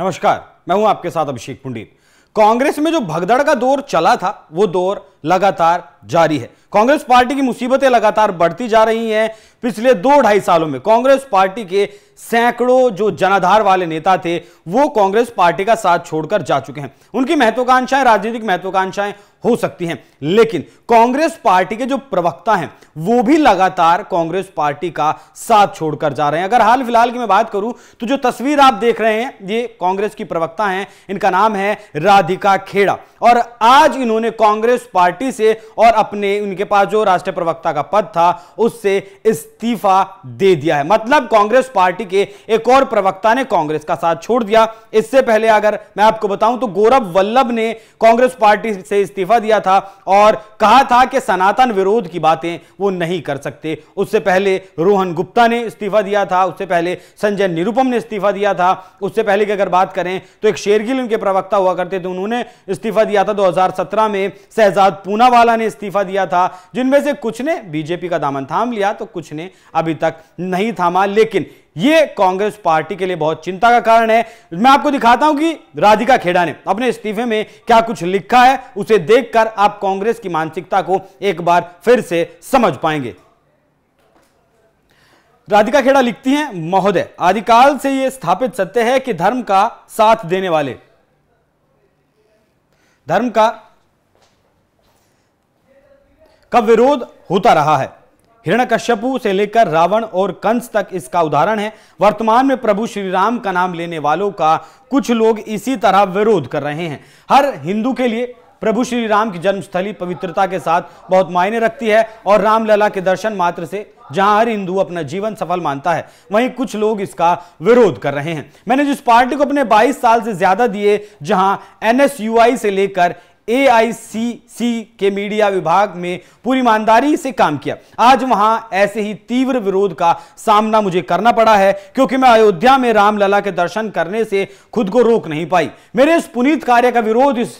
नमस्कार मैं हूं आपके साथ अभिषेक पुंडित कांग्रेस में जो भगदड़ का दौर चला था वो दौर लगातार जारी है कांग्रेस पार्टी की मुसीबतें लगातार बढ़ती जा रही हैं पिछले दो ढाई सालों में कांग्रेस पार्टी के सैकड़ों जो जनाधार वाले नेता थे वो कांग्रेस पार्टी का साथ छोड़कर जा चुके हैं उनकी महत्वाकांक्षाएं राजनीतिक महत्वाकांक्षाएं हो सकती हैं लेकिन कांग्रेस पार्टी के जो प्रवक्ता हैं वो भी लगातार कांग्रेस पार्टी का साथ छोड़कर जा रहे हैं अगर हाल फिलहाल की मैं बात करूं तो जो तस्वीर आप देख रहे हैं ये कांग्रेस की प्रवक्ता हैं इनका नाम है राधिका खेड़ा और आज इन्होंने कांग्रेस पार्टी पार्टी से और अपने उनके पास जो राष्ट्रीय प्रवक्ता का पद था उससे इस्तीफा दे दिया है मतलब कांग्रेस पार्टी के एक और प्रवक्ता ने कांग्रेस का साथ छोड़ दिया इससे पहले अगर मैं आपको बताऊं तो गौरव वल्लभ ने कांग्रेस पार्टी से इस्तीफा दिया था और कहा था कि सनातन विरोध की बातें वो नहीं कर सकते उससे पहले रोहन गुप्ता ने इस्तीफा दिया था उससे पहले संजय निरुपम ने इस्तीफा दिया था उससे पहले की अगर बात करें तो एक शेरगिल उनके प्रवक्ता हुआ करते थे उन्होंने इस्तीफा दिया था 2017 में शहजाद पूनावाला ने इस्तीफा दिया था जिनमें से कुछ ने बीजेपी का दामन थाम लिया तो कुछ ने अभी तक नहीं थामा लेकिन यह कांग्रेस पार्टी के लिए बहुत चिंता का कारण है मैं आपको दिखाता हूं कि राधिका खेड़ा ने अपने इस्तीफे में क्या कुछ लिखा है उसे देखकर आप कांग्रेस की मानसिकता को एक बार फिर से समझ पाएंगे राधिका खेड़ा लिखती हैं महोदय आदिकाल से यह स्थापित सत्य है कि धर्म का साथ देने वाले धर्म का का विरोध होता रहा है कश्यपु से लेकर रावण और कंस तक इसका उदाहरण है वर्तमान में प्रभु श्री राम का नाम लेने वालों का कुछ लोग इसी तरह विरोध कर रहे हैं हर हिंदू के लिए प्रभु श्री राम की जन्मस्थली पवित्रता के साथ बहुत मायने रखती है और रामलला के दर्शन मात्र से जहां हर हिंदू अपना जीवन सफल मानता है वहीं कुछ लोग इसका विरोध कर रहे हैं मैंने जिस पार्टी को अपने 22 साल से ज्यादा दिए जहां एनएसयूआई से लेकर ए के मीडिया विभाग में पूरी ईमानदारी से काम किया आज वहां ऐसे ही तीव्र विरोध का सामना मुझे करना पड़ा है क्योंकि मैं अयोध्या में रामलला के दर्शन करने से खुद को रोक नहीं पाई मेरे इस पुनीत कार्य का विरोध इस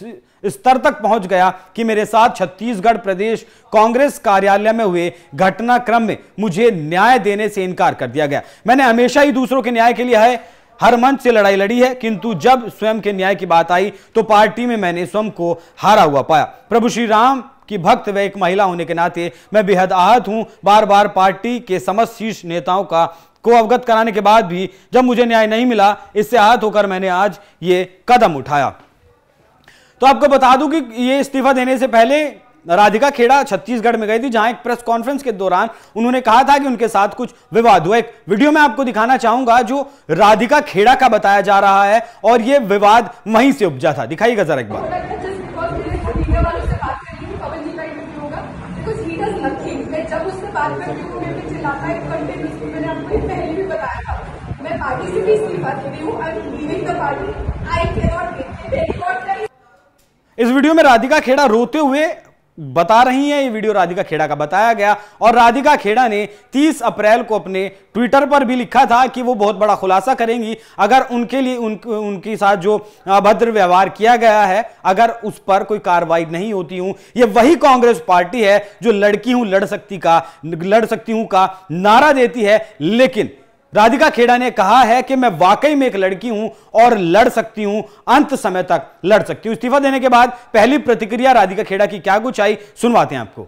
स्तर तक पहुंच गया कि मेरे साथ छत्तीसगढ़ प्रदेश कांग्रेस कार्यालय में हुए घटनाक्रम में मुझे न्याय देने से इनकार कर दिया गया मैंने हमेशा ही दूसरों के न्याय के लिए है हर मंच से लड़ाई लड़ी है किंतु जब स्वयं के न्याय की बात आई तो पार्टी में मैंने स्वयं को हारा हुआ पाया प्रभु श्री राम कि भक्त व एक महिला होने के नाते मैं बेहद आहत हूं बार बार पार्टी के समस्त शीर्ष नेताओं का को अवगत कराने के बाद भी जब मुझे न्याय नहीं मिला इससे आहत होकर मैंने आज ये कदम उठाया तो आपको बता दूं कि ये इस्तीफा देने से पहले राधिका खेड़ा छत्तीसगढ़ में गई थी जहां एक प्रेस कॉन्फ्रेंस के दौरान उन्होंने कहा था कि उनके साथ कुछ विवाद हुआ एक वीडियो में आपको दिखाना चाहूंगा जो राधिका खेड़ा का बताया जा रहा है और यह विवाद वहीं से उपजा था दिखाइएगा जरा एक बार इस वीडियो में राधिका खेड़ा रोते हुए बता रही हैं ये वीडियो राधिका खेड़ा का बताया गया और राधिका खेड़ा ने 30 अप्रैल को अपने ट्विटर पर भी लिखा था कि वो बहुत बड़ा खुलासा करेंगी अगर उनके लिए उन, उनके साथ जो अभद्र व्यवहार किया गया है अगर उस पर कोई कार्रवाई नहीं होती हूं ये वही कांग्रेस पार्टी है जो लड़की हूं लड़ सकती का लड़ सकती हूं का नारा देती है लेकिन राधिका खेड़ा ने कहा है कि मैं वाकई में एक लड़की हूं और लड़ सकती हूं अंत समय तक लड़ सकती हूं इस्तीफा देने के बाद पहली प्रतिक्रिया राधिका खेड़ा की क्या कुछ आई सुनवाते हैं आपको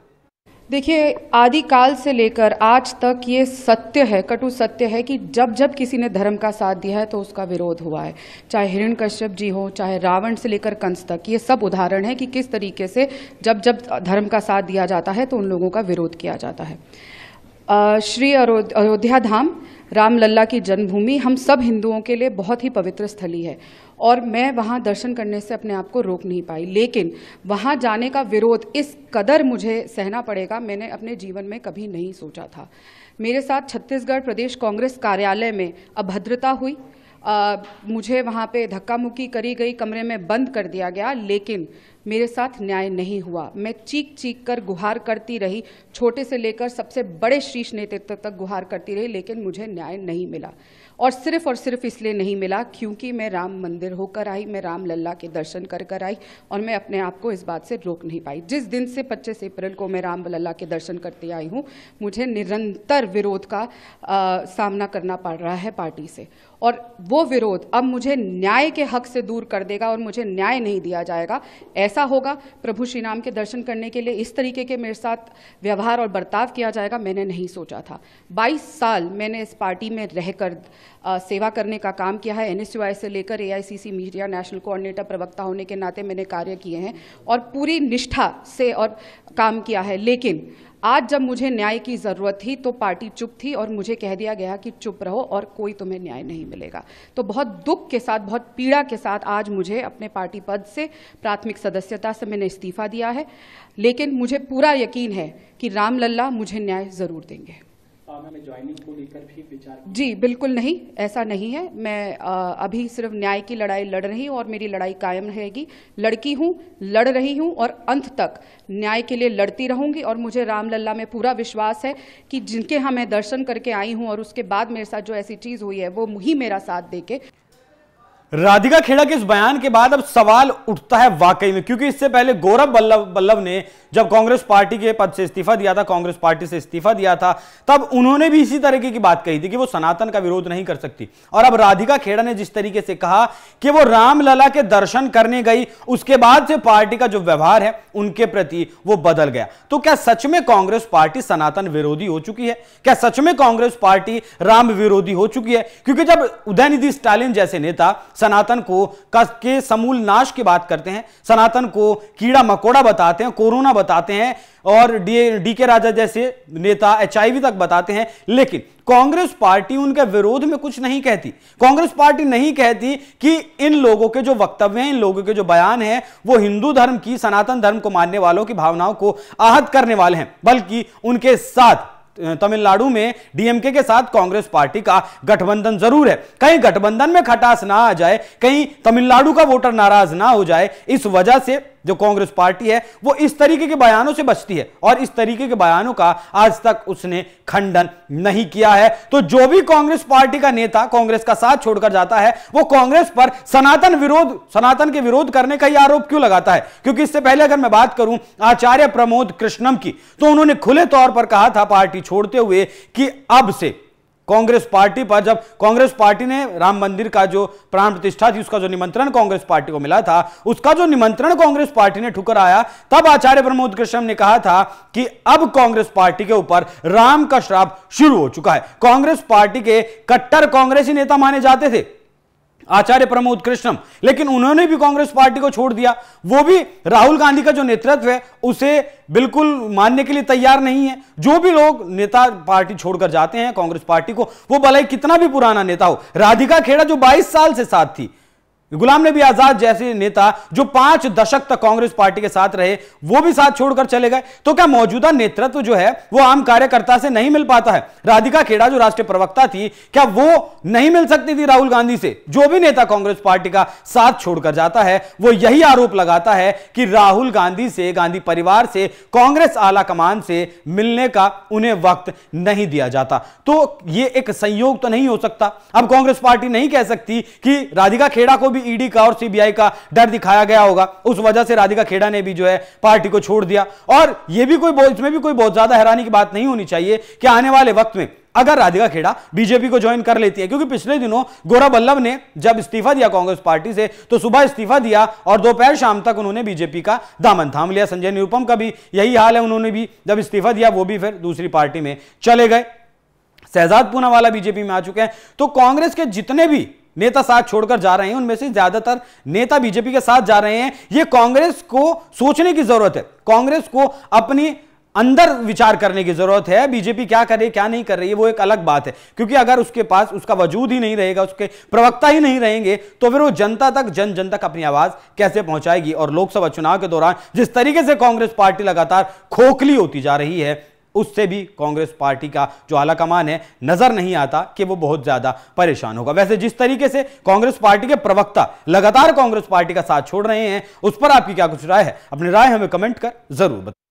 देखिए आदिकाल से लेकर आज तक ये सत्य है कटु सत्य है कि जब जब किसी ने धर्म का साथ दिया है तो उसका विरोध हुआ है चाहे हिरण कश्यप जी हो चाहे रावण से लेकर कंस तक ये सब उदाहरण है कि किस तरीके से जब जब धर्म का साथ दिया जाता है तो उन लोगों का विरोध किया जाता है श्री अयोध्या धाम रामलला की जन्मभूमि हम सब हिंदुओं के लिए बहुत ही पवित्र स्थली है और मैं वहाँ दर्शन करने से अपने आप को रोक नहीं पाई लेकिन वहाँ जाने का विरोध इस कदर मुझे सहना पड़ेगा मैंने अपने जीवन में कभी नहीं सोचा था मेरे साथ छत्तीसगढ़ प्रदेश कांग्रेस कार्यालय में अभद्रता हुई आ, मुझे वहाँ पे धक्का मुक्की करी गई कमरे में बंद कर दिया गया लेकिन मेरे साथ न्याय नहीं हुआ मैं चीख चीख कर गुहार करती रही छोटे से लेकर सबसे बड़े शीर्ष नेतृत्व तक गुहार करती रही लेकिन मुझे न्याय नहीं मिला और सिर्फ और सिर्फ इसलिए नहीं मिला क्योंकि मैं राम मंदिर होकर आई मैं राम लल्ला के दर्शन कर कर आई और मैं अपने आप को इस बात से रोक नहीं पाई जिस दिन से 25 अप्रैल को मैं राम लल्ला के दर्शन करती आई हूँ मुझे निरंतर विरोध का आ, सामना करना पड़ रहा है पार्टी से और वो विरोध अब मुझे न्याय के हक से दूर कर देगा और मुझे न्याय नहीं दिया जाएगा ऐसा होगा प्रभु श्री राम के दर्शन करने के लिए इस तरीके के मेरे साथ व्यवहार और बर्ताव किया जाएगा मैंने नहीं सोचा था 22 साल मैंने इस पार्टी में रहकर सेवा करने का काम किया है एन से लेकर ए मीडिया नेशनल कोऑर्डिनेटर प्रवक्ता होने के नाते मैंने कार्य किए हैं और पूरी निष्ठा से और काम किया है लेकिन आज जब मुझे न्याय की ज़रूरत थी तो पार्टी चुप थी और मुझे कह दिया गया कि चुप रहो और कोई तुम्हें न्याय नहीं मिलेगा तो बहुत दुख के साथ बहुत पीड़ा के साथ आज मुझे अपने पार्टी पद से प्राथमिक सदस्यता से मैंने इस्तीफा दिया है लेकिन मुझे पूरा यकीन है कि रामलल्ला मुझे न्याय ज़रूर देंगे जी बिल्कुल नहीं ऐसा नहीं है मैं आ, अभी सिर्फ न्याय की लड़ाई लड़ रही हूँ और मेरी लड़ाई कायम रहेगी लड़की हूँ लड़ रही हूँ और अंत तक न्याय के लिए लड़ती रहूंगी और मुझे रामलला में पूरा विश्वास है कि जिनके यहाँ मैं दर्शन करके आई हूँ और उसके बाद मेरे साथ जो ऐसी चीज़ हुई है वो ही मेरा साथ दे के राधिका खेड़ा के इस बयान के बाद अब सवाल उठता है वाकई में क्योंकि इससे पहले गौरव बल्लभ बल्लभ ने जब कांग्रेस पार्टी के पद से इस्तीफा दिया था कांग्रेस पार्टी से इस्तीफा दिया था तब उन्होंने भी इसी तरीके की बात कही थी कि वो सनातन का विरोध नहीं कर सकती और अब राधिका खेड़ा ने जिस तरीके से कहा कि वो रामलला के दर्शन करने गई उसके बाद से पार्टी का जो व्यवहार है उनके प्रति वो बदल गया तो क्या सच में कांग्रेस पार्टी सनातन विरोधी हो चुकी है क्या सच में कांग्रेस पार्टी राम विरोधी हो चुकी है क्योंकि जब उदयनिधि स्टालिन जैसे नेता सनातन को के समूल नाश की बात करते हैं सनातन को कीड़ा मकोड़ा बताते हैं कोरोना बताते हैं और डी डी के राजा जैसे नेता एच तक बताते हैं लेकिन कांग्रेस पार्टी उनके विरोध में कुछ नहीं कहती कांग्रेस पार्टी नहीं कहती कि इन लोगों के जो वक्तव्य हैं इन लोगों के जो बयान हैं वो हिंदू धर्म की सनातन धर्म को मानने वालों की भावनाओं को आहत करने वाले हैं बल्कि उनके साथ तमिलनाडु में डीएमके के साथ कांग्रेस पार्टी का गठबंधन जरूर है कहीं गठबंधन में खटास ना आ जाए कहीं तमिलनाडु का वोटर नाराज ना हो जाए इस वजह से जो कांग्रेस पार्टी है वो इस तरीके के बयानों से बचती है और इस तरीके के बयानों का आज तक उसने खंडन नहीं किया है तो जो भी कांग्रेस पार्टी का नेता कांग्रेस का साथ छोड़कर जाता है वो कांग्रेस पर सनातन विरोध सनातन के विरोध करने का ही आरोप क्यों लगाता है क्योंकि इससे पहले अगर मैं बात करूं आचार्य प्रमोद कृष्णम की तो उन्होंने खुले तौर पर कहा था पार्टी छोड़ते हुए कि अब से कांग्रेस पार्टी पर जब कांग्रेस पार्टी ने राम मंदिर का जो प्राण प्रतिष्ठा थी उसका जो निमंत्रण कांग्रेस पार्टी को मिला था उसका जो निमंत्रण कांग्रेस पार्टी ने ठुकर आया तब आचार्य प्रमोद कृष्ण ने कहा था कि अब कांग्रेस पार्टी के ऊपर राम का श्राप शुरू हो चुका है कांग्रेस पार्टी के कट्टर कांग्रेसी नेता माने जाते थे आचार्य प्रमोद कृष्णम लेकिन उन्होंने भी कांग्रेस पार्टी को छोड़ दिया वो भी राहुल गांधी का जो नेतृत्व है उसे बिल्कुल मानने के लिए तैयार नहीं है जो भी लोग नेता पार्टी छोड़कर जाते हैं कांग्रेस पार्टी को वो भलाई कितना भी पुराना नेता हो राधिका खेड़ा जो 22 साल से साथ थी गुलाम नबी आजाद जैसे नेता जो पांच दशक तक कांग्रेस पार्टी के साथ रहे वो भी साथ छोड़कर चले गए तो क्या मौजूदा नेतृत्व जो है वो आम कार्यकर्ता से नहीं मिल पाता है राधिका खेड़ा जो राष्ट्रीय प्रवक्ता थी क्या वो नहीं मिल सकती थी राहुल गांधी से जो भी नेता कांग्रेस पार्टी का साथ छोड़कर जाता है वो यही आरोप लगाता है कि राहुल गांधी से गांधी परिवार से कांग्रेस आला कमान से मिलने का उन्हें वक्त नहीं दिया जाता तो ये एक संयोग तो नहीं हो सकता अब कांग्रेस पार्टी नहीं कह सकती कि राधिका खेड़ा को भी भी ईडी का और सीबीआई का डर दिखाया गया होगा उस वजह से राधिका खेड़ा ने भी जो है पार्टी को छोड़ दिया और यह भी कोई इसमें भी कोई बहुत ज्यादा हैरानी की बात नहीं होनी चाहिए कि आने वाले वक्त में अगर राधिका खेड़ा बीजेपी को ज्वाइन कर लेती है क्योंकि पिछले दिनों गोरा बल्लभ ने जब इस्तीफा दिया कांग्रेस पार्टी से तो सुबह इस्तीफा दिया और दोपहर शाम तक उन्होंने बीजेपी का दामन थाम लिया संजय निरुपम का भी यही हाल है उन्होंने भी जब इस्तीफा दिया वो भी फिर दूसरी पार्टी में चले गए शहजाद पूनावाला बीजेपी में आ चुके हैं तो कांग्रेस के जितने भी नेता साथ छोड़कर जा रहे हैं उनमें से ज्यादातर नेता बीजेपी के साथ जा रहे हैं यह कांग्रेस को सोचने की जरूरत है कांग्रेस को अपनी अंदर विचार करने की जरूरत है बीजेपी क्या करे क्या नहीं कर रही है वो एक अलग बात है क्योंकि अगर उसके पास उसका वजूद ही नहीं रहेगा उसके प्रवक्ता ही नहीं रहेंगे तो फिर वो जनता तक जन जन तक अपनी आवाज कैसे पहुंचाएगी और लोकसभा चुनाव के दौरान जिस तरीके से कांग्रेस पार्टी लगातार खोखली होती जा रही है उससे भी कांग्रेस पार्टी का जो आलाकमान है नजर नहीं आता कि वो बहुत ज्यादा परेशान होगा वैसे जिस तरीके से कांग्रेस पार्टी के प्रवक्ता लगातार कांग्रेस पार्टी का साथ छोड़ रहे हैं उस पर आपकी क्या कुछ राय है अपनी राय हमें कमेंट कर जरूर बताए